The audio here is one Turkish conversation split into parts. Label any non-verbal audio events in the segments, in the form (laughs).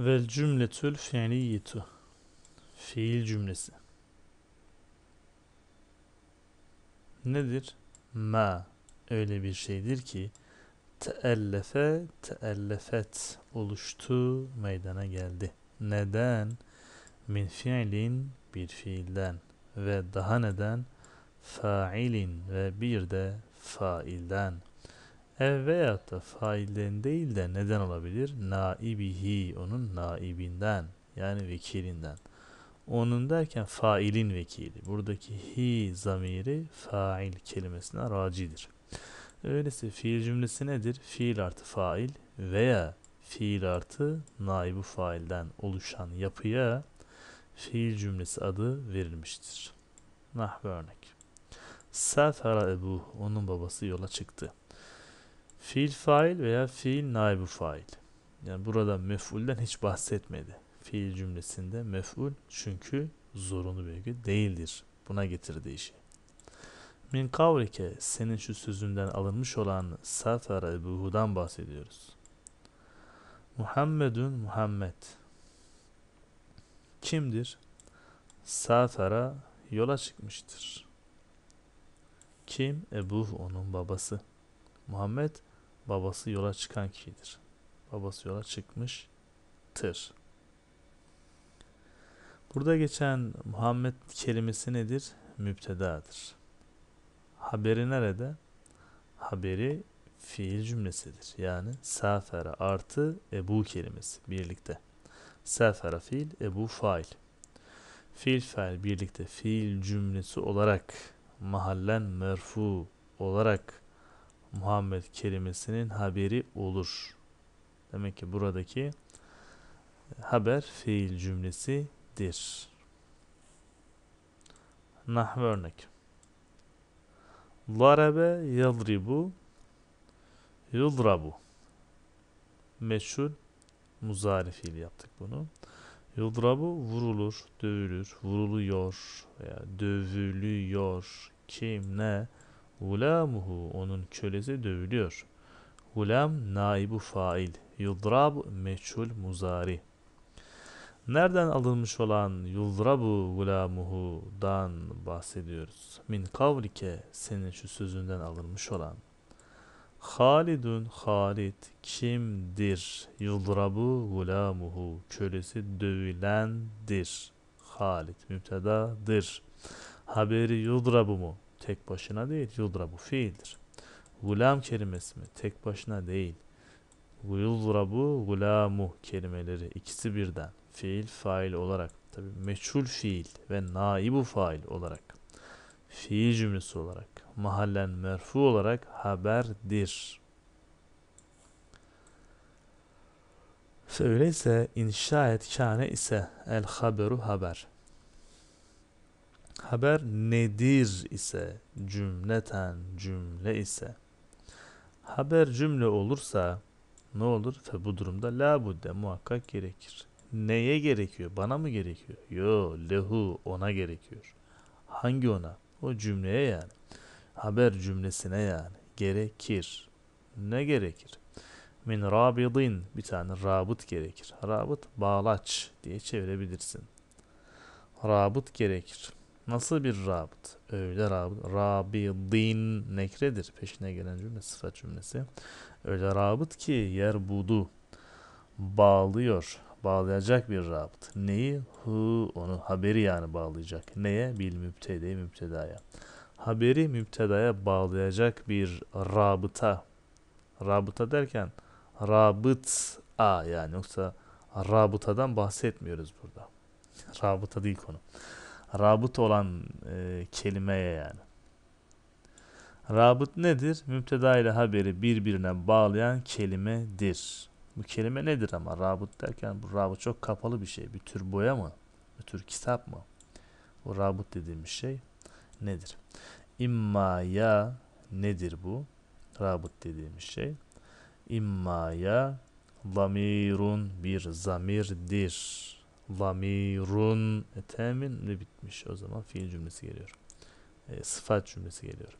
Vel cümletül fiiliyetu. Fiil cümlesi. Nedir? Ma öyle bir şeydir ki teellefe teellefet oluştu meydana geldi. Neden? Min fiilin bir fiilden ve daha neden? Failin ve bir de failden Evveyahut da failden değil de neden olabilir? Naibihi, onun naibinden yani vekilinden. Onun derken failin vekili. Buradaki hi zamiri fail kelimesine racidir. Öyleyse fiil cümlesi nedir? Fiil artı fail veya fiil artı naibu failden oluşan yapıya fiil cümlesi adı verilmiştir. Nahve örnek. Sefera Ebu, onun babası yola çıktı. Fiil fail veya fiil naibu fail. Yani burada mef'ulden hiç bahsetmedi. Fiil cümlesinde mef'ul çünkü zorunlu belge değildir. Buna getirdiği işi. Şey. Min kavrike senin şu sözünden alınmış olan Safara Ebuhu'dan bahsediyoruz. Muhammedun Muhammed kimdir? Safara yola çıkmıştır. Kim? Ebu onun babası. Muhammed Babası yola çıkan kişidir. Babası yola çıkmıştır. Burada geçen Muhammed kelimesi nedir? Mübtedadır. Haberi nerede? Haberi fiil cümlesidir. Yani safera artı ebu kelimesi birlikte. Safera fiil, ebu fail. Fiil fail birlikte fiil cümlesi olarak mahallen merfu olarak Muhammed kelimesinin haberi olur. Demek ki buradaki e, haber fiil cümlesidir. Nahve örnek. Darabe yadribu yudrabu. Meşhur muzari fiil yaptık bunu. Yudrabu vurulur, dövülür, vuruluyor veya dövülüyor. Kim ne? Gulamuhu onun kölesi dövülüyor. Gulam naibu fail. Yudrab meçhul muzari. Nereden alınmış olan yuldrabu gulamuhu'dan bahsediyoruz. Min kavlike senin şu sözünden alınmış olan. Halidun Halid kimdir? Yuldrabu gulamuhu kölesi dövülendir. Halid müptedadır. Haberi yuldrabu mu? Tek başına değil. Yıldıra bu fiildir. Gulam kelimesi mi? Tek başına değil. Yıldırabu gulamu kelimeleri ikisi birden. Fiil fail olarak. Tabi meçhul fiil ve naibu fail olarak. Fiil cümlesi olarak. Mahallen merfu olarak haberdir. Öyleyse inşa etkâne ise el haberu haber. Haber nedir ise cümleten cümle ise haber cümle olursa ne olur? Fe bu durumda la budde muhakkak gerekir. Neye gerekiyor? Bana mı gerekiyor? Yo lehu ona gerekiyor. Hangi ona? O cümleye yani. Haber cümlesine yani. Gerekir. Ne gerekir? Min rabidin bir tane rabıt gerekir. Rabıt bağlaç diye çevirebilirsin. Rabıt gerekir. Nasıl bir rabıt? Öyle rabıt. Rabidin nekredir. Peşine gelen cümle sıfat cümlesi. Öyle rabıt ki yer budu. Bağlıyor. Bağlayacak bir rabıt. Neyi? Hu onu. Haberi yani bağlayacak. Neye? Bil mübtede mübtedaya. Haberi mübtedaya bağlayacak bir rabıta. Rabıta derken rabıt a yani yoksa rabıtadan bahsetmiyoruz burada. rabıta değil konu rabıt olan e, kelimeye yani. Rabıt nedir? Müpteda ile haberi birbirine bağlayan kelimedir. Bu kelime nedir ama? Rabıt derken bu rabıt çok kapalı bir şey. Bir tür boya mı? Bir tür kitap mı? Bu rabıt dediğimiz şey nedir? İmma ya nedir bu? Rabıt dediğimiz şey. İmma ya zamirun bir zamirdir. Vamirun e, temin teminle bitmiş. O zaman fiil cümlesi geliyor. E, sıfat cümlesi geliyor.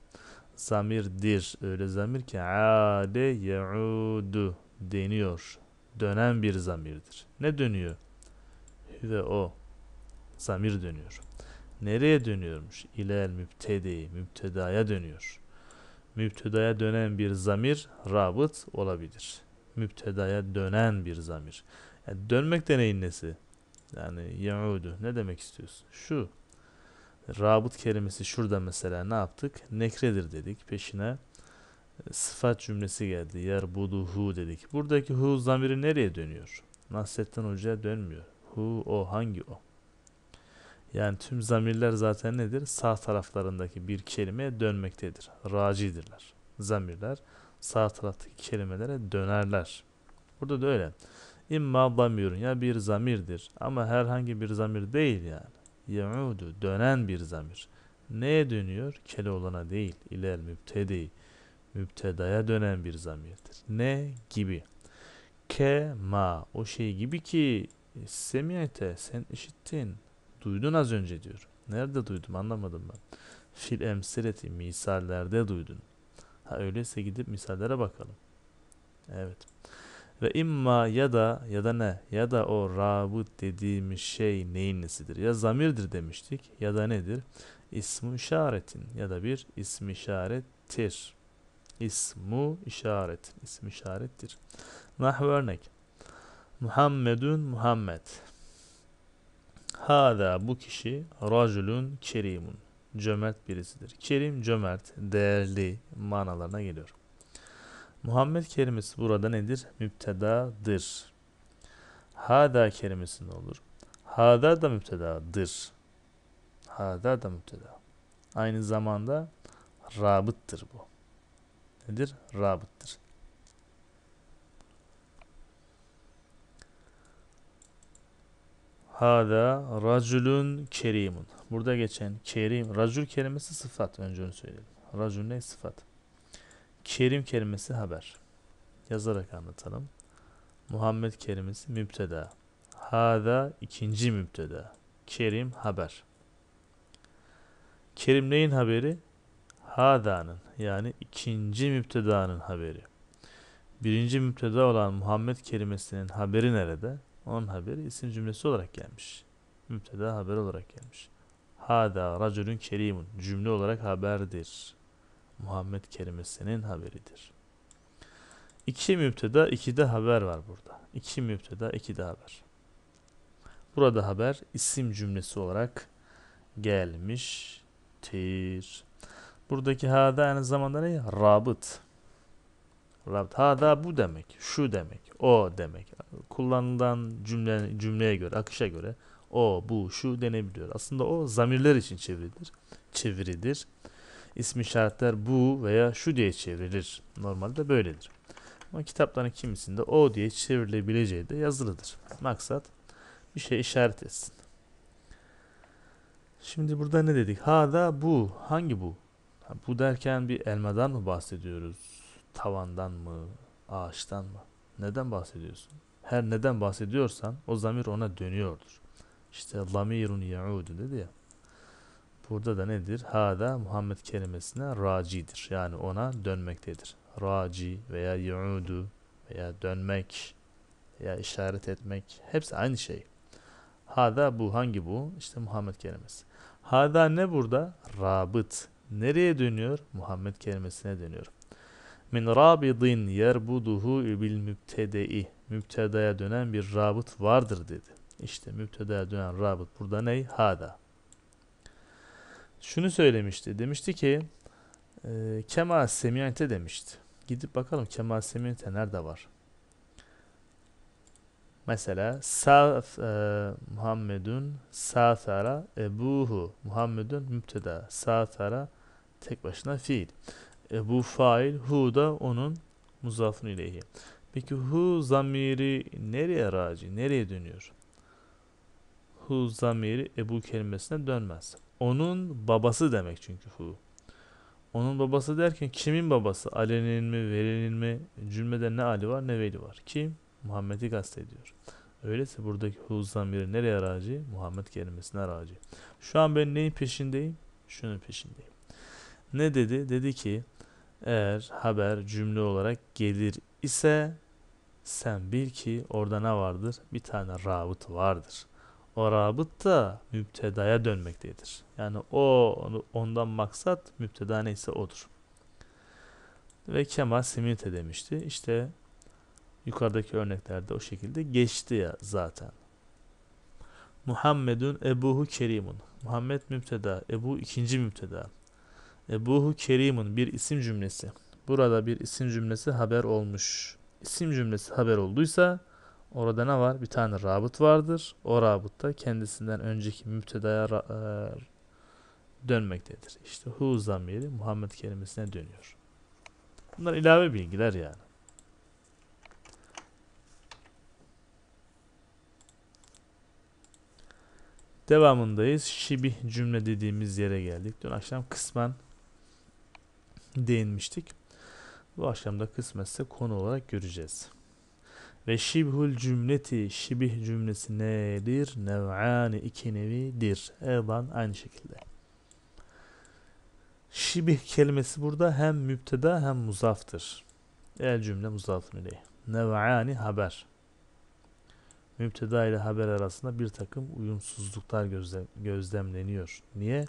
Zamirdir. Öyle zamir ki ade yaudu deniyor. Dönen bir zamirdir. Ne dönüyor? Ve o. Zamir dönüyor. Nereye dönüyormuş? İlel mübtedi. Mübtedaya dönüyor. Mübtedaya dönen bir zamir rabıt olabilir. Mübtedaya dönen bir zamir. Yani e, dönmek deneyin neyin nesi? Yani yaudu ne demek istiyorsun? Şu rabıt kelimesi şurada mesela ne yaptık? Nekredir dedik. Peşine e, sıfat cümlesi geldi. Yer budu hu dedik. Buradaki hu zamiri nereye dönüyor? Nasrettin Hoca'ya dönmüyor. Hu o hangi o? Yani tüm zamirler zaten nedir? Sağ taraflarındaki bir kelimeye dönmektedir. Racidirler. Zamirler sağ taraftaki kelimelere dönerler. Burada da öyle. İmma zamirun ya bir zamirdir ama herhangi bir zamir değil yani. Yaudu dönen bir zamir. Neye dönüyor? Kele olana değil. İlel mübtedi. Mübtedaya dönen bir zamirdir. Ne gibi? Ke ma o şey gibi ki e, semiyete sen işittin. Duydun az önce diyor. Nerede duydum anlamadım ben. Fil emsireti misallerde duydun. Ha öyleyse gidip misallere bakalım. Evet. Ve imma ya da ya da ne? Ya da o rabut dediğimiz şey neyin nesidir? Ya zamirdir demiştik ya da nedir? İsmu işaretin ya da bir ism işarettir. İsmu işaret. İsm işarettir. Nahv örnek. Muhammedun Muhammed. Hada bu kişi raculun kerimun. Cömert birisidir. Kerim cömert, değerli manalarına geliyor. Muhammed kelimesi burada nedir? Müptedadır. Hada kelimesi ne olur? Hada da müptedadır. Hada da mübteda. Aynı zamanda rabıttır bu. Nedir? Rabıttır. Hada racülün kerimun. Burada geçen kerim, racül kelimesi sıfat. Önce onu söyleyelim. Racul ne? Sıfat. Kerim kelimesi haber. Yazarak anlatalım. Muhammed kelimesi müpteda. Hada ikinci müpteda. Kerim haber. Kerim neyin haberi? Hada'nın yani ikinci müptedanın haberi. Birinci müpteda olan Muhammed kelimesinin haberi nerede? Onun haberi isim cümlesi olarak gelmiş. Müpteda haber olarak gelmiş. Hada racülün kerimun cümle olarak haberdir. Muhammed kelimesinin haberidir. İki müpteda, iki de haber var burada. İki müpteda, iki de haber. Burada haber isim cümlesi olarak gelmiştir. Buradaki hada aynı zamanda ne? Rabıt. Rabıt. Hada bu demek, şu demek, o demek. Kullanılan cümle, cümleye göre, akışa göre o, bu, şu denebiliyor. Aslında o zamirler için çeviridir. Çeviridir ismi işaretler bu veya şu diye çevrilir. Normalde böyledir. Ama kitapların kimisinde o diye çevrilebileceği de yazılıdır. Maksat bir şey işaret etsin. Şimdi burada ne dedik? Ha da bu. Hangi bu? Ha, bu derken bir elmadan mı bahsediyoruz? Tavandan mı? Ağaçtan mı? Neden bahsediyorsun? Her neden bahsediyorsan o zamir ona dönüyordur. İşte lamirun yaudu dedi ya. Burada da nedir? Hada Muhammed kelimesine racidir. Yani ona dönmektedir. Raci veya yu'udu veya dönmek veya işaret etmek hepsi aynı şey. Hada bu hangi bu? İşte Muhammed kelimesi. Hada ne burada? Rabıt. Nereye dönüyor? Muhammed kelimesine dönüyor. Min rabidin yerbuduhu bil mübtedei. Mübtedaya dönen bir rabıt vardır dedi. İşte mübtedaya dönen rabıt burada ney? Hada şunu söylemişti. Demişti ki e, Kemal Semiyente demişti. Gidip bakalım Kemal Semiyente nerede var? Mesela Saf e, Muhammedun Safara Ebuhu Muhammedun müpteda Safara tek başına fiil. Ebu fail hu da onun muzafın ileyhi. Peki hu zamiri nereye raci? Nereye dönüyor? Hu zamiri Ebu kelimesine dönmez. Onun babası demek çünkü hu. Onun babası derken kimin babası? Ali'nin mi, Veli'nin mi? Cümlede ne Ali var ne Veli var. Kim? Muhammed'i kastediyor. Öyleyse buradaki hu zamiri nereye raci? Muhammed kelimesine raci. Şu an ben neyin peşindeyim? Şunun peşindeyim. Ne dedi? Dedi ki eğer haber cümle olarak gelir ise sen bil ki orada ne vardır? Bir tane rabıt vardır o rabıt da müptedaya dönmektedir. Yani o ondan maksat müpteda neyse odur. Ve Kemal Simite demişti. İşte yukarıdaki örneklerde o şekilde geçti ya zaten. Muhammedun Ebuhu Kerimun. Muhammed müpteda, Ebu ikinci müpteda. Ebuhu Kerimun bir isim cümlesi. Burada bir isim cümlesi haber olmuş. İsim cümlesi haber olduysa Orada ne var? Bir tane rabıt vardır. O rabıtta kendisinden önceki müptedaya e, dönmektedir. İşte hu zamiri Muhammed kelimesine dönüyor. Bunlar ilave bilgiler yani. Devamındayız. Şibih cümle dediğimiz yere geldik. Dün akşam kısmen değinmiştik. Bu akşam da kısmetse konu olarak göreceğiz. Ve şibhul cümleti şibih cümlesi nedir? Nev'ani iki nevidir. Eban aynı şekilde. Şibih kelimesi burada hem müpteda hem muzaftır. El cümle muzafın ileyh. Nev'ani haber. Müpteda ile haber arasında bir takım uyumsuzluklar gözlem, gözlemleniyor. Niye?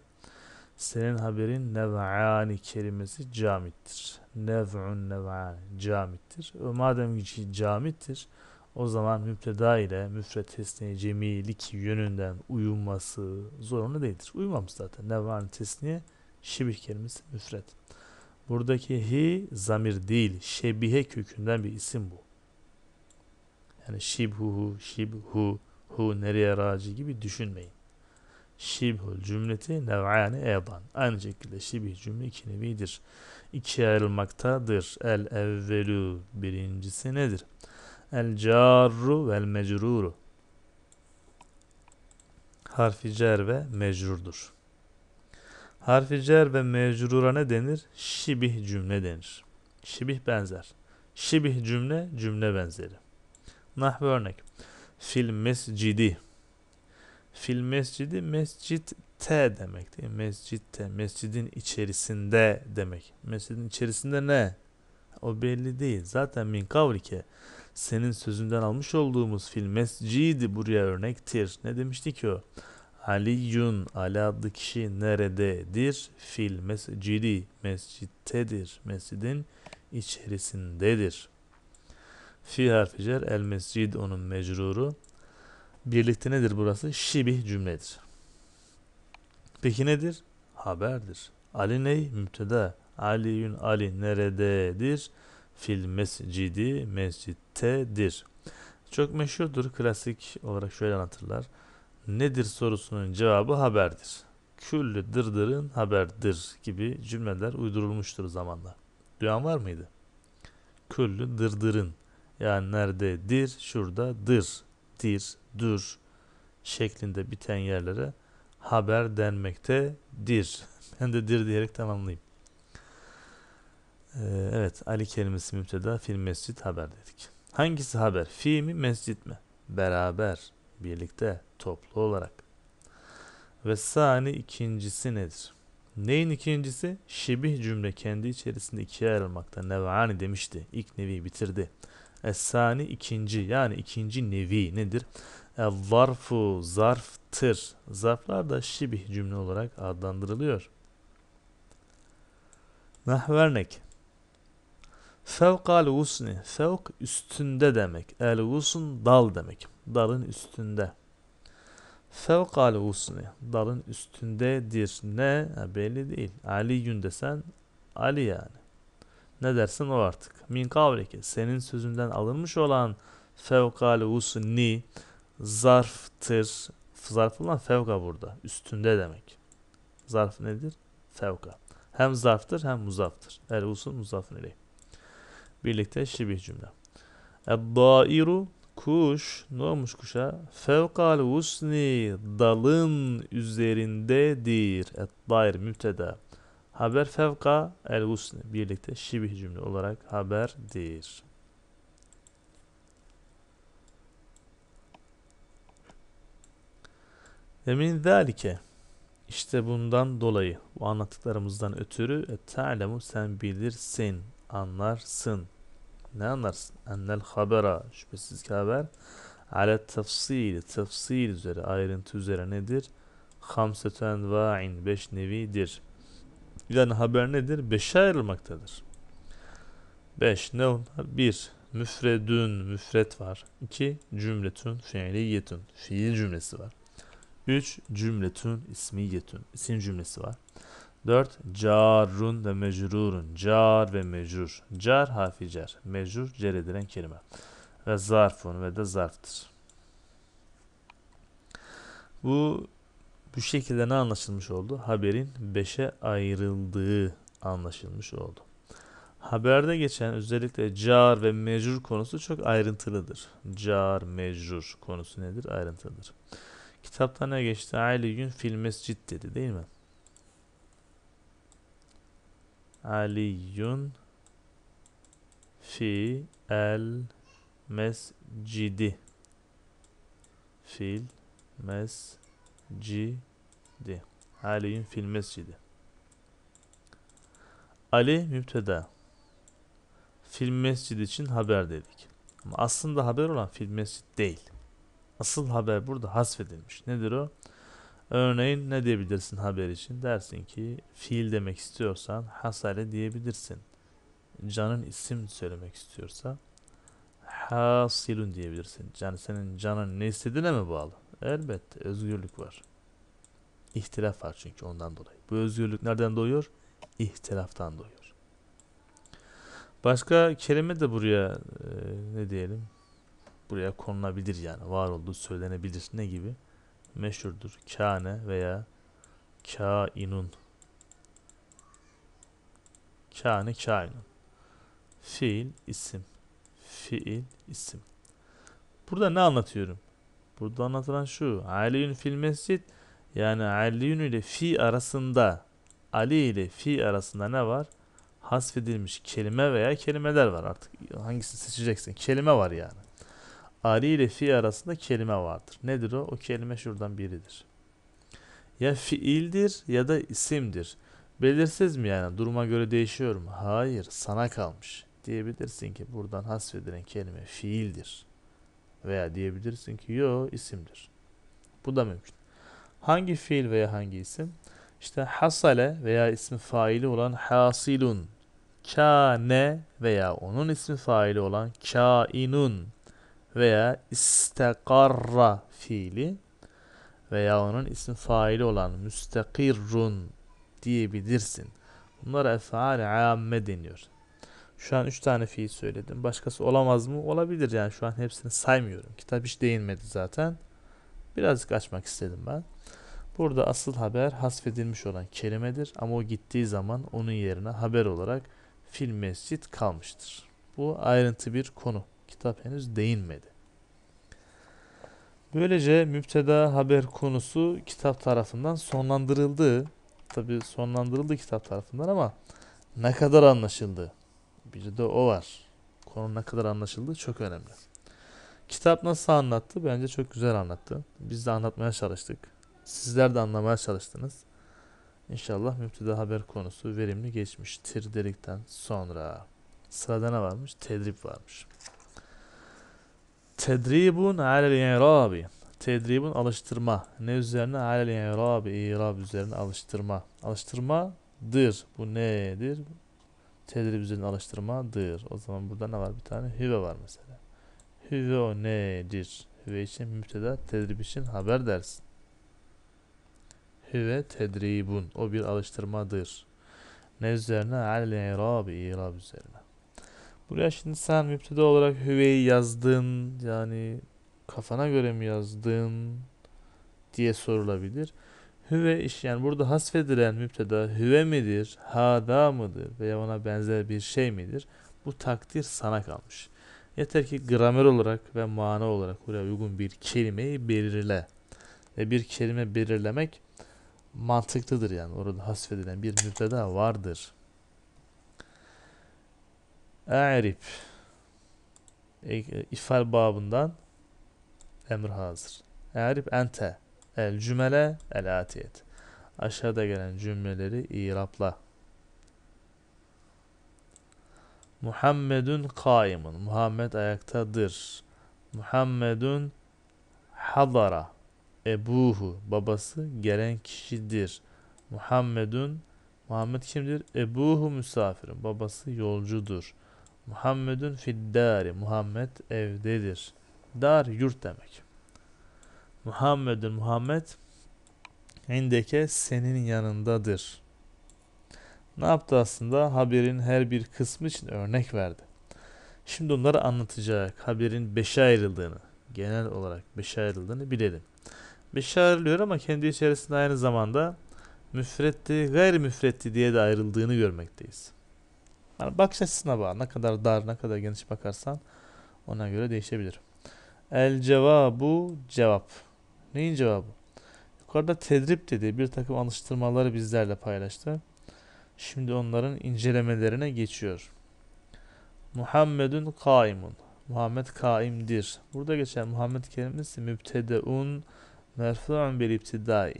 senin haberin nev'ani kelimesi camittir. Nev'un nev'ani camittir. Ve madem ki camittir o zaman müpteda ile müfret tesniye cemilik yönünden uyuması zorunlu değildir. Uyumamış zaten. Nev'ani tesniye şibih kelimesi müfret. Buradaki hi zamir değil. Şebihe kökünden bir isim bu. Yani şibhuhu, şibhu, hu nereye raci gibi düşünmeyin. Şibhül cümleti nev'ani eban. Aynı şekilde şibih cümle iki nevidir. İkiye ayrılmaktadır. El evvelu birincisi nedir? El carru vel mecruru. Harfi cer ve mecrurdur. Harfi cer ve mecrura ne denir? Şibih cümle denir. Şibih benzer. Şibih cümle cümle benzeri. Nahve örnek. Fil mescidi Fil mescidi mescitte demek değil mi? Mescitte, mescidin içerisinde demek. Mescidin içerisinde ne? O belli değil. Zaten min kavrike senin sözünden almış olduğumuz fil mescidi buraya örnektir. Ne demişti ki o? Yun, Ali adlı kişi nerededir? Fil mescidi mescittedir. Mescidin içerisindedir. Fi harfi cer el mescid onun mecruru birlikte nedir burası? Şibih cümledir. Peki nedir? Haberdir. Ali ney? Müpteda. Aliyün Ali nerededir? Fil mescidi mescittedir. Çok meşhurdur. Klasik olarak şöyle anlatırlar. Nedir sorusunun cevabı haberdir. Küllü dırdırın haberdir gibi cümleler uydurulmuştur zamanla. Duyan var mıydı? Küllü dırdırın. Yani nerededir? Şuradadır. Dir dur şeklinde biten yerlere haber denmektedir. (laughs) Ben de dir diyerek tamamlayayım. Ee, evet Ali kelimesi müpteda fil mescit haber dedik. Hangisi haber? Fi mi mescit mi? Beraber, birlikte, toplu olarak. Ve sani ikincisi nedir? Neyin ikincisi? Şibih cümle kendi içerisinde ikiye ayrılmakta. Nevani demişti. İlk nevi bitirdi. Esani ikinci yani ikinci nevi nedir? E, varfu zarftır. Zarflar da şibih cümle olarak adlandırılıyor. Nahvernek Fevkal usni. Fevk üstünde demek. El usun dal demek. Dalın üstünde. Fevkal usni. Dalın üstündedir. Ne? Ha, belli değil. Aliyün desen Ali yani. Ne dersin o artık. Min kavreki. Senin sözünden alınmış olan fevkal usni. Fevkal usni zarftır. Zarf olan fevka burada. Üstünde demek. Zarf nedir? Fevka. Hem zarftır hem muzaftır. El usul muzafın ileyh. Birlikte şibih cümle. Eddairu kuş ne olmuş kuşa? Fevkal usni dalın üzerindedir. Eddair müteda. Haber fevka el usni. Birlikte şibih cümle olarak haberdir. Ve min zalike işte bundan dolayı bu anlattıklarımızdan ötürü e, sen bilirsin anlarsın. Ne anlarsın? Ennel habera şüphesiz ki haber ale tefsil tefsil üzere ayrıntı üzere nedir? Hamsetü enva'in beş nevidir. Yani haber nedir? Beşe ayrılmaktadır. Beş ne onlar? Bir müfredün müfret var. İki cümletün fiiliyetün fiil cümlesi var. 3. Cümletün ismiyetün. isim cümlesi var. 4. Carun ve mecrurun. Car ve mecrur. Car harfi cer. Mecrur cer edilen kelime. Ve zarfun ve de zarftır. Bu bu şekilde ne anlaşılmış oldu? Haberin 5'e ayrıldığı anlaşılmış oldu. Haberde geçen özellikle car ve mecrur konusu çok ayrıntılıdır. Car, mecrur konusu nedir? Ayrıntılıdır. Kitapta ne geçti? Ali gün fil mescid dedi değil mi? Aliyun fi el mescidi fil mescidi Ali'nin fil mescidi Ali müpteda fil mescid için haber dedik. Ama aslında haber olan fil mescid değil. Asıl haber burada hasfedilmiş. Nedir o? Örneğin ne diyebilirsin haber için? Dersin ki fiil demek istiyorsan hasale diyebilirsin. Canın isim söylemek istiyorsa hasilun diyebilirsin. Yani senin canın ne istediğine mi bağlı? Elbette özgürlük var. İhtilaf var çünkü ondan dolayı. Bu özgürlük nereden doğuyor? İhtilaftan doğuyor. Başka kelime de buraya e, ne diyelim? buraya konulabilir yani var olduğu söylenebilir. Ne gibi? Meşhurdur. Kâne veya kâinun. Kâne kâinun. Fiil isim. Fiil isim. Burada ne anlatıyorum? Burada anlatılan şu. Aliyun fil mescid. Yani Aliyun ile fi arasında Ali ile fi arasında ne var? Hasfedilmiş kelime veya kelimeler var artık. Hangisini seçeceksin? Kelime var yani. Ali ile fi arasında kelime vardır. Nedir o? O kelime şuradan biridir. Ya fiildir ya da isimdir. Belirsiz mi yani? Duruma göre değişiyor mu? Hayır, sana kalmış. Diyebilirsin ki buradan hasfedilen kelime fiildir. Veya diyebilirsin ki yo isimdir. Bu da mümkün. Hangi fiil veya hangi isim? İşte hasale veya ismi faili olan hasilun, kâne veya onun ismi faili olan kâinun veya istekarra fiili veya onun isim faili olan müstakirrun diyebilirsin. Bunlara efal amme deniyor. Şu an üç tane fiil söyledim. Başkası olamaz mı? Olabilir yani şu an hepsini saymıyorum. Kitap hiç değinmedi zaten. Birazcık açmak istedim ben. Burada asıl haber hasfedilmiş olan kelimedir ama o gittiği zaman onun yerine haber olarak fil mescit kalmıştır. Bu ayrıntı bir konu kitap henüz değinmedi. Böylece müpteda haber konusu kitap tarafından sonlandırıldı. Tabi sonlandırıldı kitap tarafından ama ne kadar anlaşıldı? Bir de o var. Konu ne kadar anlaşıldı çok önemli. Kitap nasıl anlattı? Bence çok güzel anlattı. Biz de anlatmaya çalıştık. Sizler de anlamaya çalıştınız. İnşallah müpteda haber konusu verimli geçmiştir dedikten sonra sırada ne varmış? Tedrip varmış. Tedribun alel i'rabi. Tedribun alıştırma. Ne üzerine? Alel i'rabi. İrab üzerine alıştırma. Alıştırmadır. Bu nedir? Tedrib üzerine alıştırmadır. O zaman burada ne var? Bir tane hüve var mesela. Hüve o nedir? Hüve için müpteda, tedrib için haber dersin. Hüve tedribun. O bir alıştırmadır. Ne üzerine? Alel i'rabi. İrab üzerine. Buraya şimdi sen müpteda olarak hüveyi yazdın yani kafana göre mi yazdın diye sorulabilir. Hüve iş yani burada hasfedilen müpteda hüve midir, hada mıdır veya ona benzer bir şey midir? Bu takdir sana kalmış. Yeter ki gramer olarak ve mana olarak buraya uygun bir kelimeyi belirle. Ve bir kelime belirlemek mantıklıdır yani. Orada hasfedilen bir müpteda vardır. E'rib e, ifal babından emir hazır. E'rib ente el cümele el atiyet. Aşağıda gelen cümleleri irapla. Muhammedun kaimun. Muhammed ayaktadır. Muhammedun hadara. Ebuhu. Babası gelen kişidir. Muhammedun Muhammed kimdir? Ebuhu misafirin. Babası yolcudur. Muhammedun fiddari. Muhammed evdedir. Dar yurt demek. Muhammedun Muhammed indeke senin yanındadır. Ne yaptı aslında? Haberin her bir kısmı için örnek verdi. Şimdi onları anlatacak. Haberin beşe ayrıldığını, genel olarak beşe ayrıldığını bilelim. Beşe ayrılıyor ama kendi içerisinde aynı zamanda müfretti, gayri müfretti diye de ayrıldığını görmekteyiz. Yani bakış açısına bağlı. Ne kadar dar, ne kadar geniş bakarsan ona göre değişebilir. El cevabu cevap. Neyin cevabı? Yukarıda tedrip dedi, bir takım alıştırmaları bizlerle paylaştı. Şimdi onların incelemelerine geçiyor. Muhammedun kaimun. Muhammed kaimdir. Burada geçen Muhammed kelimesi mübtedeun merfu'un bil ibtidai.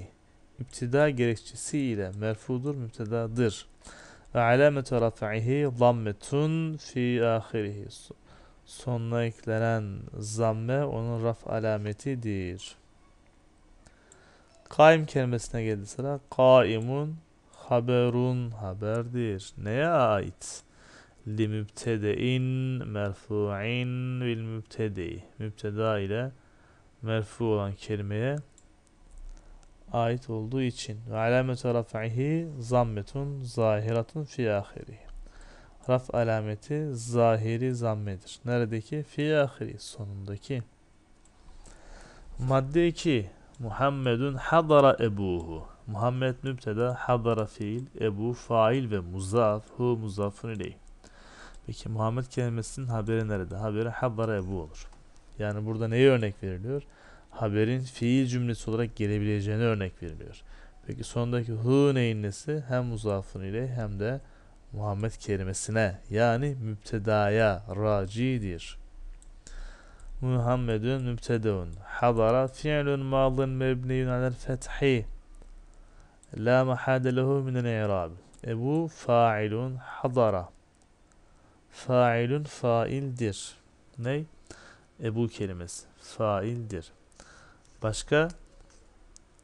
İptida ile merfudur, mübtedadır. Ve alametu raf'ihi zammetun fi ahirihi. Sonuna eklenen zamme onun raf alametidir. Kaim kelimesine geldi sıra. Kaimun haberun haberdir. Neye ait? Li mübtedein merfu'in bil mübtedei. Mübteda ile merfu olan kelimeye ait olduğu için ve alametu raf'ihi zammetun zahiratun fi ahiri. Raf alameti zahiri zammedir. Neredeki? Fi ahiri sonundaki. Madde 2 Muhammedun hadara ebuhu. Muhammed mübteda hadara fiil, ebu fail ve muzaf hu muzafun ileyh. Peki Muhammed kelimesinin haberi nerede? Haberi hadara ebu olur. Yani burada neye örnek veriliyor? haberin fiil cümlesi olarak gelebileceğine örnek veriliyor. Peki sondaki hu neyin nesi? Hem muzafın ile hem de Muhammed kelimesine yani mübtedaya racidir. Muhammedun mübtedeun. Hadara fi'lun madin mebniyun alel fethi. La mahade lehu minel i'rab. Ebu fa'ilun hadara. Fa'ilun faildir. Ney? Ebu kelimesi. Faildir. Başka?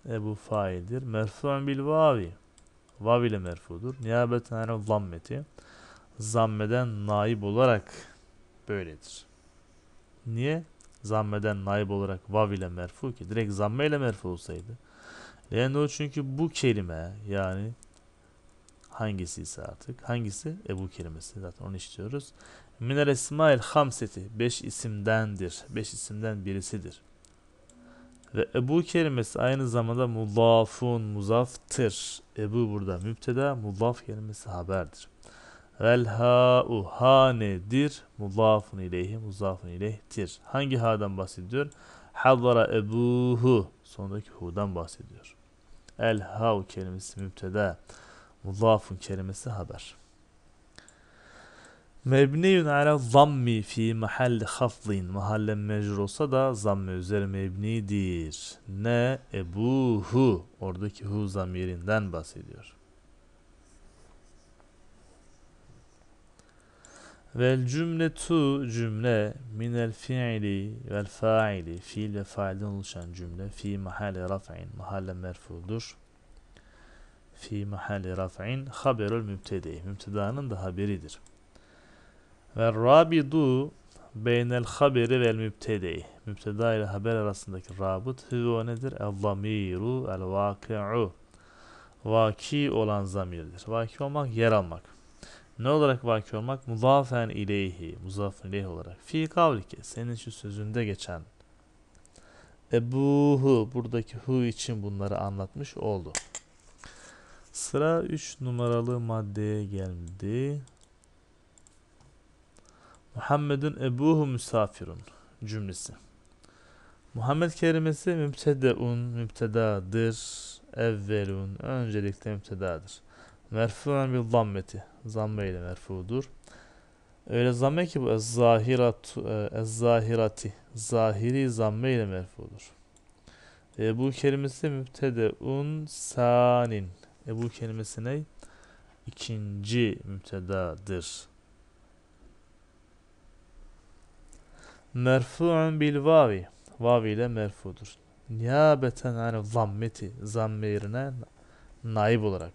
E bu faildir. Merfu'un bil vavi. Vav ile merfudur. Niyabeten anil zammeti. Zammeden naib olarak böyledir. Niye? Zammeden naib olarak vav ile merfu ki. Direkt zamme ile merfu olsaydı. Leyendu çünkü bu kelime yani hangisi ise artık. Hangisi? Ebu kelimesi zaten onu işliyoruz. Minel esmail hamseti. Beş isimdendir. Beş isimden birisidir. Ve Ebu kelimesi aynı zamanda mudafun, muzaftır. Ebu burada müpteda, muzaf kelimesi haberdir. Vel ha'u ha nedir? muzafun ileyhi, muzafun ileyhtir. Hangi ha'dan bahsediyor? Hadara ebuhu. Sondaki hu'dan bahsediyor. El ha'u kelimesi müpteda. muzafun kelimesi haber. Mebniyün ala zammi fi mahalli hafzin. Mahalle mecrur olsa da zamme üzeri mebnidir. Ne ebuhu. Oradaki hu zamirinden bahsediyor. Vel tu cümle minel fiili vel faili fiil ve failden oluşan cümle fi mahalli raf'in mahalle merfudur. Fi mahalli raf'in haberül mübtedi. Mübtedanın da haberidir. Ve rabidu beynel haberi vel mübtedeyi. Mübteda ile haber arasındaki rabıt hüve nedir? El zamiru el vaki'u. Vaki olan zamirdir. Vaki olmak yer almak. Ne olarak vaki olmak? Muzafen ileyhi. Muzafen ileyhi olarak. Fi kavlike. Senin şu sözünde geçen. Ebuhu. Buradaki hu için bunları anlatmış oldu. Sıra 3 numaralı maddeye geldi. Muhammedun ebuhu misafirun cümlesi. Muhammed kelimesi mübtedeun, mübtedadır, evvelun, öncelikle mübtedadır. Merfu'an bil zammeti, zamme ile merfudur. Öyle zamme ki bu zahiratu, ez zahirati, zahiri zamme ile merfudur. Ebu kelimesi mübtedeun sanin. Ebu kelimesi ne? İkinci mübtedadır. Merfu'un bil vavi. Vavi ile merfudur. Niyabeten yani zammeti. Zamme yerine naib olarak.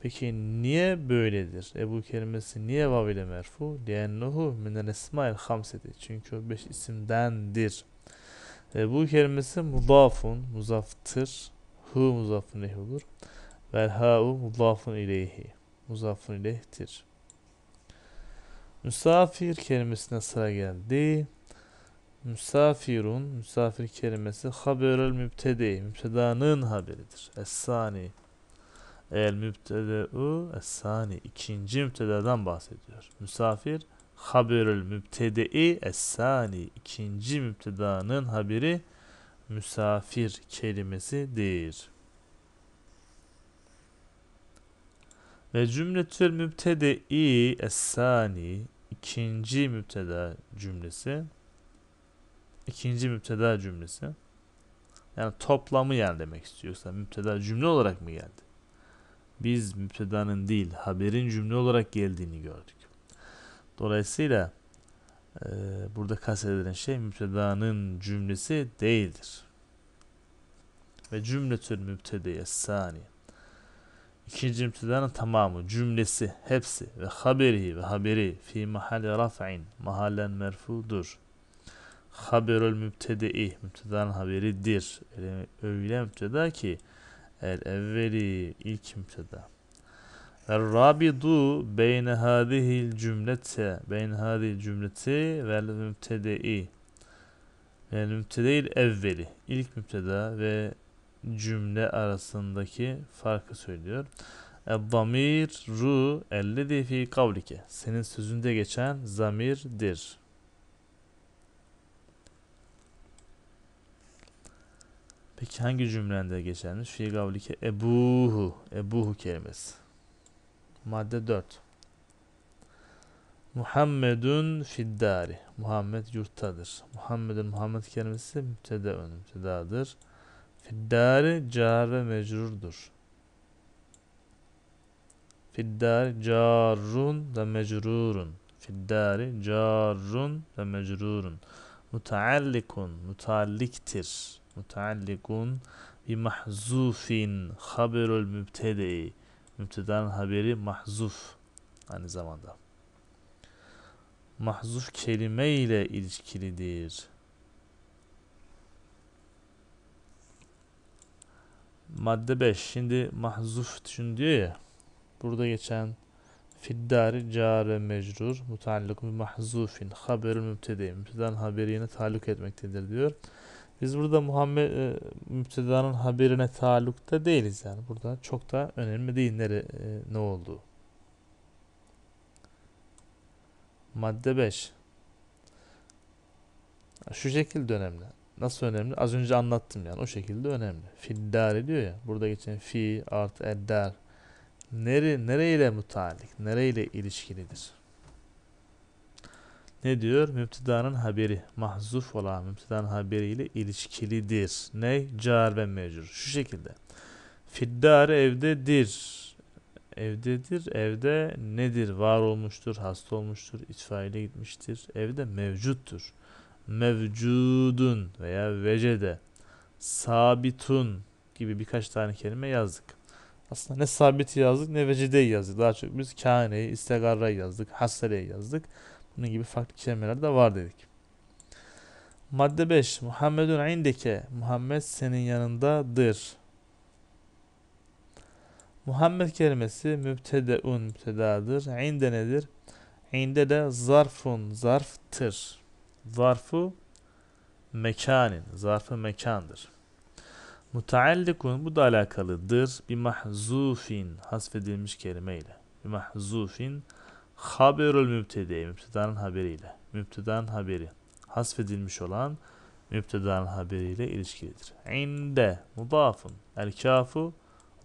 Peki niye böyledir? Ebu kelimesi niye vav ile merfu? Liennuhu minen esmail hamseti. Çünkü o beş isimdendir. Ebu kelimesi mudafun, muzaftır. Hu muzafun ileyhi olur. Ve ha'u mudafun ileyhi. Muzafun ileyhtir. Misafir kelimesine sıra geldi. Misafirun, misafir kelimesi haberel mübtedei, mübtedanın haberidir. es El mübtedeu es-sani, ikinci mübtedadan bahsediyor. Misafir haberül mübtedei es-sani, ikinci mübtedanın haberi misafir kelimesidir. Ve cümletül mübtedei es ikinci mübteda cümlesi ikinci müpteda cümlesi. Yani toplamı gel demek istiyorsa müpteda cümle olarak mı geldi? Biz müptedanın değil haberin cümle olarak geldiğini gördük. Dolayısıyla e, burada kastedilen şey müptedanın cümlesi değildir. Ve cümle cümletül mübtedeye saniye. İkinci müptedanın tamamı, cümlesi, hepsi ve haberi ve haberi fi mahalli raf'in mahallen merfudur haberül mübtedei mübtedanın haberidir. Öyle, öyle mübteda ki el evveli ilk mübteda. Vel er rabidu beyne hadihil cümlete beyne hadihil cümleti ve mübtedei vel mübtedeil evveli ilk mübteda ve cümle arasındaki farkı söylüyor. Er Damir ru elledi fi kavlike. Senin sözünde geçen zamirdir. Peki hangi cümlende geçermiş? Fi gavlike ebuhu. Ebuhu kelimesi. Madde 4. Muhammedun fiddari. Muhammed yurttadır. Muhammedun Muhammed kelimesi müptedeun müptedadır. Fiddari car ve mecrurdur. Fiddari carrun ve mecrurun. Fiddari carrun ve mecrurun. Mutaallikun mutalliktir. Muteallikun bi mahzufin haberul mübtedei. Mübtedanın haberi mahzuf aynı zamanda. Mahzuf kelime ile ilişkilidir. Madde 5. Şimdi mahzuf düşün diyor ya. Burada geçen fiddari care mecrur bi mahzufin haberül mübtedeyim. Mübteden haberi yine taluk etmektedir diyor. Biz burada Muhammed e, müptedanın haberine talukta değiliz yani. Burada çok da önemli değil nere, e, ne oldu. Madde 5. Şu şekilde önemli. Nasıl önemli? Az önce anlattım yani. O şekilde önemli. Fiddar diyor ya. Burada geçen fi art eder. Nere, nereyle mutalik? Nereyle ilişkilidir? ne diyor? Müptidanın haberi mahzuf olan müptidanın haberiyle ilişkilidir. Ne? Car ve mecur. Şu şekilde. Fiddare evdedir. Evdedir. Evde nedir? Var olmuştur, hasta olmuştur, itfaiye gitmiştir. Evde mevcuttur. Mevcudun veya vecede sabitun gibi birkaç tane kelime yazdık. Aslında ne sabiti yazdık ne vecedeyi yazdık. Daha çok biz kâne, istegarra'yı yazdık, hasareyi yazdık. Bunun gibi farklı kelimeler de var dedik. Madde 5. Muhammedun indeke. Muhammed senin yanındadır. Muhammed kelimesi mübtedeun mübtedadır. İnde nedir? İnde de zarfun zarftır. Zarfu mekanin. Zarfı mekandır. Mutaallikun bu da alakalıdır. Bir mahzufin hasfedilmiş kelimeyle. Bir mahzufin haberül mübtedi mübtedanın haberiyle mübtedanın haberi hasfedilmiş olan mübtedanın haberiyle ilişkilidir. İnde mudafun el kafu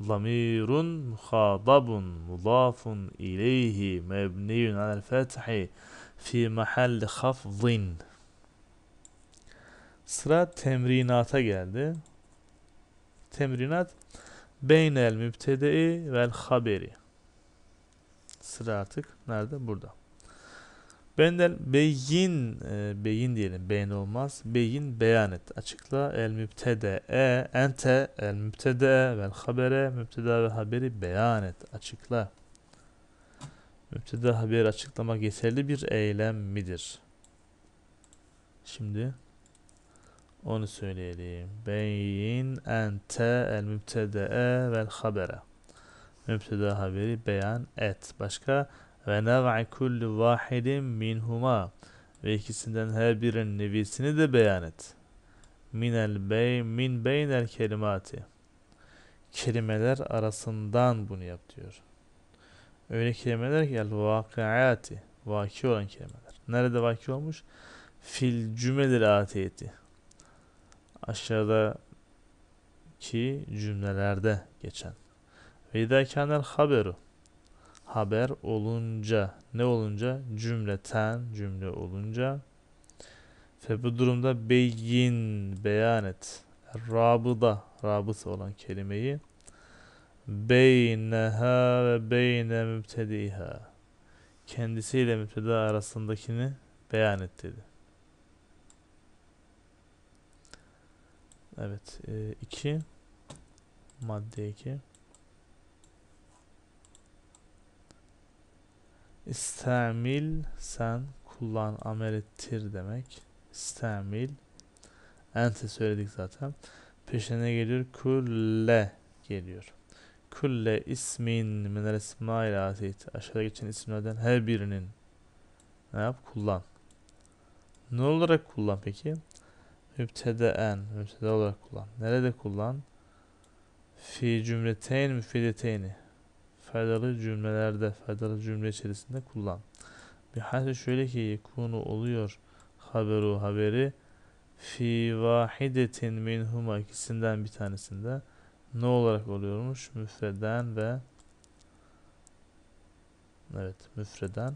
zamirun muhatabun mudafun ileyhi mebniyun al fethi fi mahalli hafzin Sıra temrinata geldi. Temrinat beynel mübtedei vel haberi. Sıra artık nerede? Burada. Bendel beyin e, beyin diyelim beyin olmaz. Beyin beyan et. Açıkla el mübtede e ente el mübtede e, vel habere mübteda ve haberi beyan et. Açıkla. Mübteda haberi açıklamak yeterli bir eylem midir? Şimdi onu söyleyelim. Beyin ente el mübtede e vel habere mübteda haberi beyan et. Başka ve nev'i kulli vahidin minhuma ve ikisinden her birinin nevisini de beyan et. Minel bey min beynel kelimati. Kelimeler arasından bunu yap diyor. Öyle kelimeler ki el vakiati. Vaki olan kelimeler. Nerede vaki olmuş? Fil cümledir atiyeti. Aşağıdaki cümlelerde geçen. İzâ kânel haberu. Haber olunca, ne olunca? Cümleten, cümle olunca. ve bu durumda beyin, beyan et. Rabıda, rabıt olan kelimeyi. Beyneha ve beyne mübtediha. Kendisiyle mübteda arasındakini beyan et dedi. Evet. e, iki. madde 2 İstemil sen kullan amel ettir demek. İstemil ente söyledik zaten. Peşine geliyor kulle geliyor. Kulle ismin minel esmail atit. Aşağıda geçen isimlerden her birinin ne yap? Kullan. Ne olarak kullan peki? Mübtedeen. Mübtede olarak kullan. Nerede kullan? Fi cümleteyn müfideteyni faydalı cümlelerde, faydalı cümle içerisinde kullan. Bir hadi şöyle ki konu oluyor haberu haberi fi vahidetin minhuma ikisinden bir tanesinde ne olarak oluyormuş? Müfreden ve evet müfreden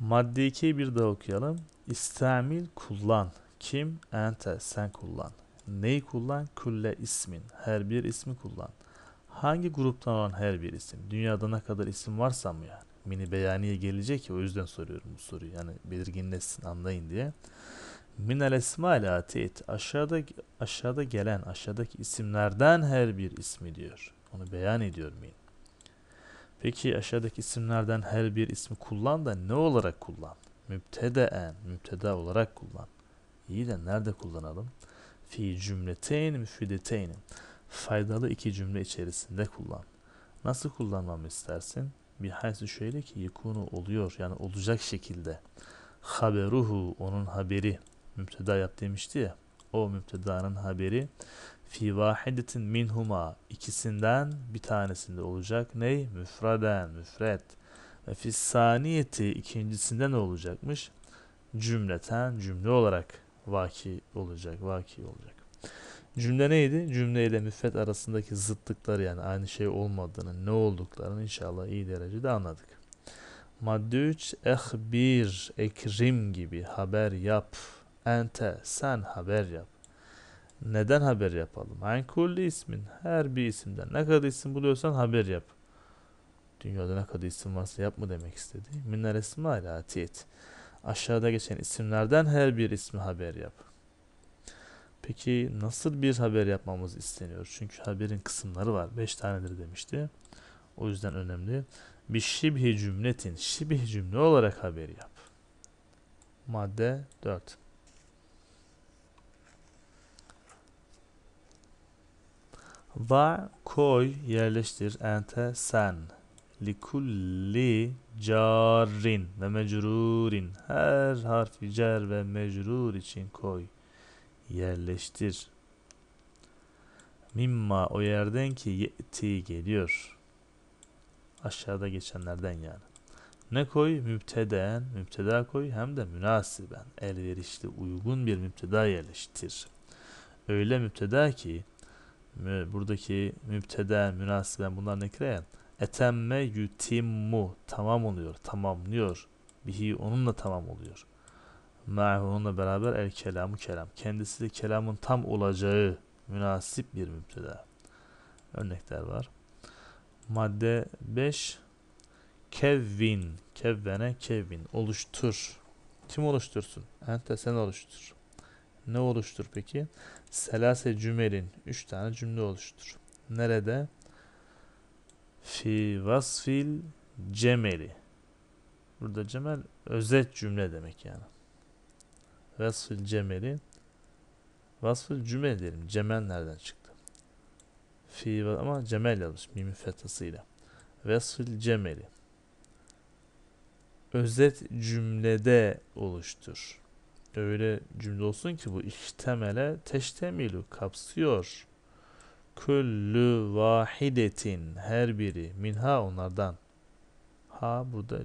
Madde 2'yi bir daha okuyalım. İstamil kullan. Kim? Ente sen kullan. Neyi kullan? Külle ismin. Her bir ismi kullan hangi gruptan olan her bir isim? Dünyada ne kadar isim varsa mı yani? Mini beyaniye gelecek ya o yüzden soruyorum bu soruyu. Yani belirginleşsin anlayın diye. Minel esmail atit. Aşağıda, aşağıda gelen aşağıdaki isimlerden her bir ismi diyor. Onu beyan ediyor min. Peki aşağıdaki isimlerden her bir ismi kullan da ne olarak kullan? Mübtedeen, mübteda olarak kullan. İyi de nerede kullanalım? Fi cümleteyn müfideteynin faydalı iki cümle içerisinde kullan. Nasıl kullanmamı istersin? Bir haysi şöyle ki yekunu oluyor yani olacak şekilde. Haberuhu onun haberi müpteda yap demişti ya. O müptedanın haberi fi vahidetin minhuma ikisinden bir tanesinde olacak. Ney? Müfreden, müfred. Ve fi saniyeti ikincisinde ne olacakmış? Cümleten, cümle olarak vaki olacak, vaki olacak. Cümle neydi? Cümle ile müfet arasındaki zıtlıklar yani aynı şey olmadığını, ne olduklarını inşallah iyi derecede anladık. Madde 3 Ehbir, ekrim gibi haber yap. Ente, sen haber yap. Neden haber yapalım? Ankul ismin, her bir isimden ne kadar isim buluyorsan haber yap. Dünyada ne kadar isim varsa yap mı demek istedi. Minner esma ile atiyet. Aşağıda geçen isimlerden her bir ismi haber yap. Peki nasıl bir haber yapmamız isteniyor? Çünkü haberin kısımları var. 5 tanedir demişti. O yüzden önemli. Bir şibhi cümletin şibih cümle olarak haberi yap. Madde 4. Va koy yerleştir ente sen likulli carin ve mecrurin her harfi cer ve mecrur için koy yerleştir. Mimma o yerden ki yeti geliyor. Aşağıda geçenlerden yani. Ne koy? Mübteden, mübteda koy hem de münasiben, elverişli, uygun bir mübteda yerleştir. Öyle mübteda ki buradaki mübteda, münasiben bunlar nekreyen etemme yutimmu tamam oluyor, tamamlıyor. Bihi onunla tamam oluyor. Mâhu beraber el kelamı kelam. Kendisi de kelamın tam olacağı münasip bir müpteda. Örnekler var. Madde 5 Kevvin. Kevvene kevvin. Oluştur. Kim oluştursun? Ente sen oluştur. Ne oluştur peki? Selase cümelin. Üç tane cümle oluştur. Nerede? Fi vasfil cemeli. Burada cemel özet cümle demek yani. Vasfül cemeli Vasfül cüme diyelim. Cemel nereden çıktı? Fi ama cemel yazmış mimin fethisıyla. Vasfül cemeli özet cümlede oluştur. Öyle cümle olsun ki bu ihtemele teştemilu kapsıyor. Küllü vahidetin her biri minha onlardan. Ha burada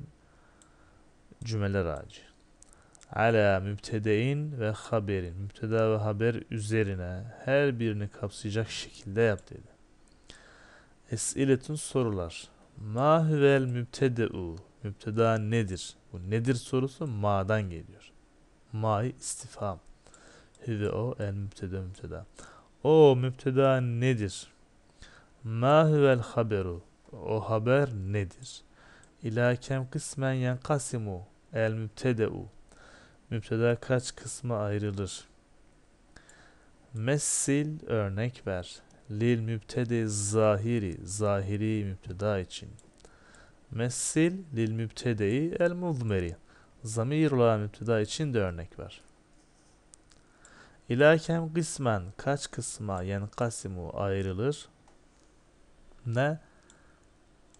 cümleler ağacı ala mübtedein ve haberin mübteda ve haber üzerine her birini kapsayacak şekilde yap dedi. Esiletun sorular. Ma huvel mübtedeu mübteda nedir? Bu nedir sorusu ma'dan geliyor. Ma'i istifam. Hüve o el mübteda mübteda. O mübteda nedir? Ma huvel haberu o haber nedir? İlâ kem kısmen yenkasimu el mübtedeu Müpteda kaç kısma ayrılır? Messil örnek ver. Lil mübtedi zahiri, zahiri mübteda için. Messil lil mübtedeyi el muzmeri. Zamir olan mübteda için de örnek ver. İlakem kısmen kaç kısma yenkasimu ayrılır? Ne?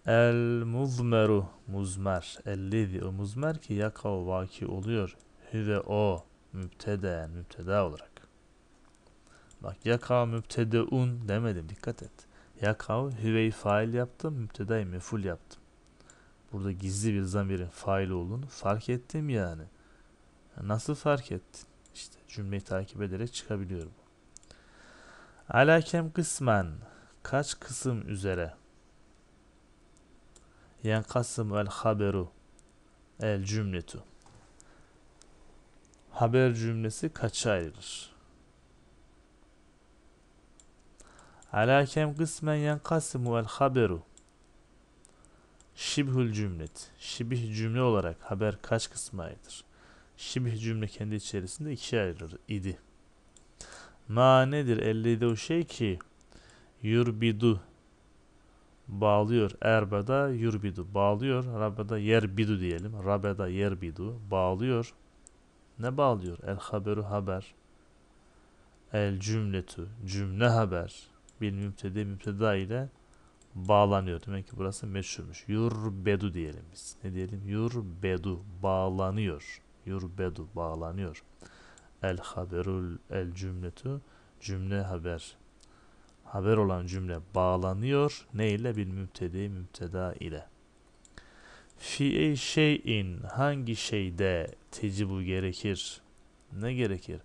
El muzmeru muzmer. Ellezi o muzmer ki yakav vaki oluyor hüve o müptede müpteda olarak. Bak yakav un demedim dikkat et. Yakav hüveyi fail yaptım müptedayı meful yaptım. Burada gizli bir zamirin fail olduğunu fark ettim yani. Nasıl fark ettin? İşte cümleyi takip ederek çıkabiliyorum bu. Alakem kısmen kaç kısım üzere? Yen kasım el haberu el cümletu haber cümlesi kaça ayrılır? Ala kem kısmen yenkasimu el haberu. Şibhül cümlet. Şibih cümle olarak haber kaç kısma ayrılır? Şibih cümle kendi içerisinde ikiye ayrılır idi. Ma nedir? Ellide o şey ki yurbidu bağlıyor. Erbeda yurbidu bağlıyor. Rabeda yerbidu diyelim. Rabeda yerbidu bağlıyor ne bağlıyor? El haberu haber. El cümletu cümle haber. Bir mümtede mümteda ile bağlanıyor. Demek ki burası meşhurmuş. Yurbedu diyelim biz. Ne diyelim? Yurbedu bağlanıyor. Yurbedu bağlanıyor. El haberul el cümletu cümle haber. Haber olan cümle bağlanıyor. Ne ile? Bir mümtede mümteda ile. Fi'e şeyin hangi şeyde tecibu gerekir? Ne gerekir?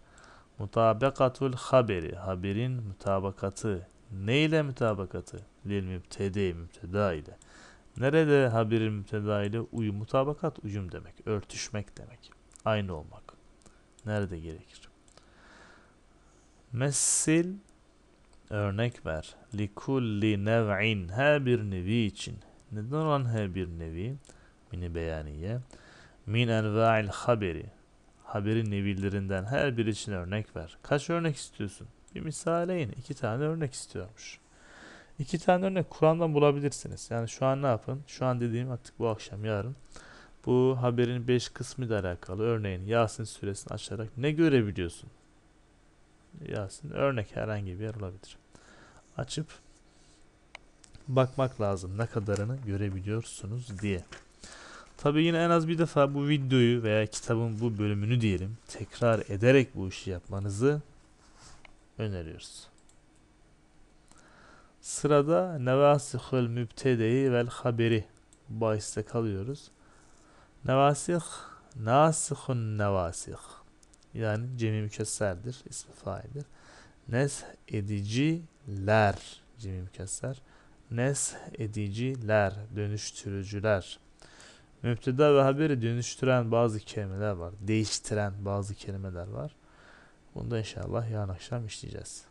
Mutabakatul haberi. Haberin mutabakatı. neyle ile mutabakatı? Lil mübtede mübteda ile. Nerede haberin mübteda ile? Uyum, mutabakat uyum demek. Örtüşmek demek. Aynı olmak. Nerede gerekir? Messil örnek ver. Likulli nev'in her bir nevi için. Neden olan her bir nevi? mini beyaniye min enva'il haberi haberin nevillerinden her bir için örnek ver. Kaç örnek istiyorsun? Bir misaleyin. iki tane örnek istiyormuş. İki tane örnek Kur'an'dan bulabilirsiniz. Yani şu an ne yapın? Şu an dediğim artık bu akşam yarın bu haberin beş kısmı ile alakalı örneğin Yasin suresini açarak ne görebiliyorsun? Yasin örnek herhangi bir yer olabilir. Açıp bakmak lazım ne kadarını görebiliyorsunuz diye. Tabii yine en az bir defa bu videoyu veya kitabın bu bölümünü diyelim tekrar ederek bu işi yapmanızı öneriyoruz. Sırada nevasihül mübtedeyi vel haberi bahiste kalıyoruz. Nevasih nasihun nevasih yani cemi mükesserdir, ismi faildir. Nes ediciler cemi mükesser. Nes ediciler, dönüştürücüler Müpteda ve haberi dönüştüren bazı kelimeler var. Değiştiren bazı kelimeler var. Bunu da inşallah yarın akşam işleyeceğiz.